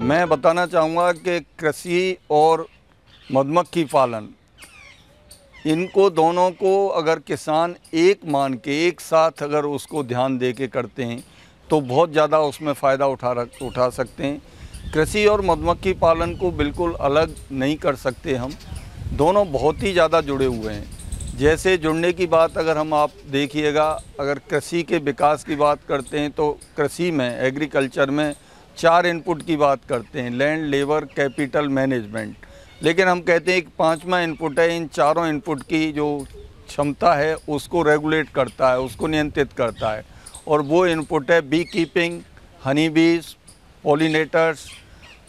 मैं बताना चाहूँगा कि कृषि और मधुमक्खी पालन इनको दोनों को अगर किसान एक मान के एक साथ अगर उसको ध्यान दे के करते हैं तो बहुत ज़्यादा उसमें फ़ायदा उठा रख उठा सकते हैं कृषि और मधुमक्खी पालन को बिल्कुल अलग नहीं कर सकते हम दोनों बहुत ही ज़्यादा जुड़े हुए हैं जैसे जुड़ने की बात अगर हम आप देखिएगा अगर कृषि के विकास की बात करते हैं तो कृषि में एग्रीकल्चर में चार इनपुट की बात करते हैं लैंड लेबर कैपिटल मैनेजमेंट लेकिन हम कहते हैं कि पांचवा इनपुट है इन चारों इनपुट की जो क्षमता है उसको रेगुलेट करता है उसको नियंत्रित करता है और वो इनपुट है बी कीपिंग हनी बीज पोलिनेटर्स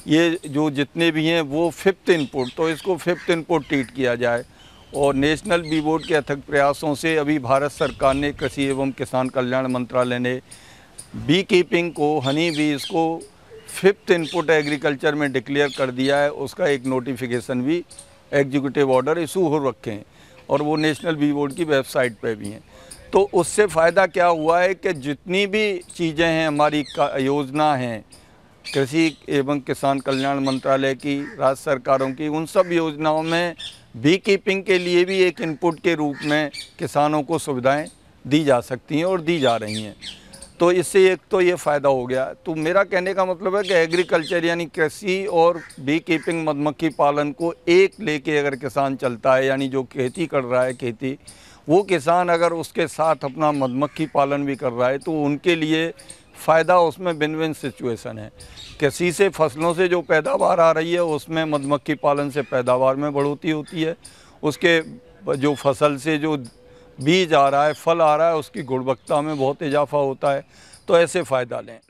ये जो जितने भी हैं वो फिफ्थ इनपुट तो इसको फिफ्थ इनपुट ट्रीट किया जाए और नेशनल बी बोर्ड के अथक प्रयासों से अभी भारत सरकार ने कृषि एवं किसान कल्याण मंत्रालय ने बी कीपिंग को हनी बीज को फिफ्थ इनपुट एग्रीकल्चर में डिक्लेयर कर दिया है उसका एक नोटिफिकेशन भी एग्जीक्यूटिव ऑर्डर इशू हो रखे हैं और वो नेशनल बी बोर्ड की वेबसाइट पे भी हैं तो उससे फ़ायदा क्या हुआ है कि जितनी भी चीज़ें हैं हमारी योजना हैं कृषि एवं किसान कल्याण मंत्रालय की राज्य सरकारों की उन सब योजनाओं में बी कीपिंग के लिए भी एक इनपुट के रूप में किसानों को सुविधाएँ दी जा सकती हैं और दी जा रही हैं तो इससे एक तो ये फ़ायदा हो गया तो मेरा कहने का मतलब है कि एग्रीकल्चर यानी कृषि और बी कीपिंग मधुमक्खी पालन को एक लेके अगर किसान चलता है यानी जो खेती कर रहा है खेती वो किसान अगर उसके साथ अपना मधुमक्खी पालन भी कर रहा है तो उनके लिए फ़ायदा उसमें बिन विन सिचुएसन है कृषि से फसलों से जो पैदावार आ रही है उसमें मधुमक्खी पालन से पैदावार में बढ़ोतरी होती है उसके जो फसल से जो बीज आ रहा है फल आ रहा है उसकी गुणवत्ता में बहुत इजाफा होता है तो ऐसे फ़ायदा लें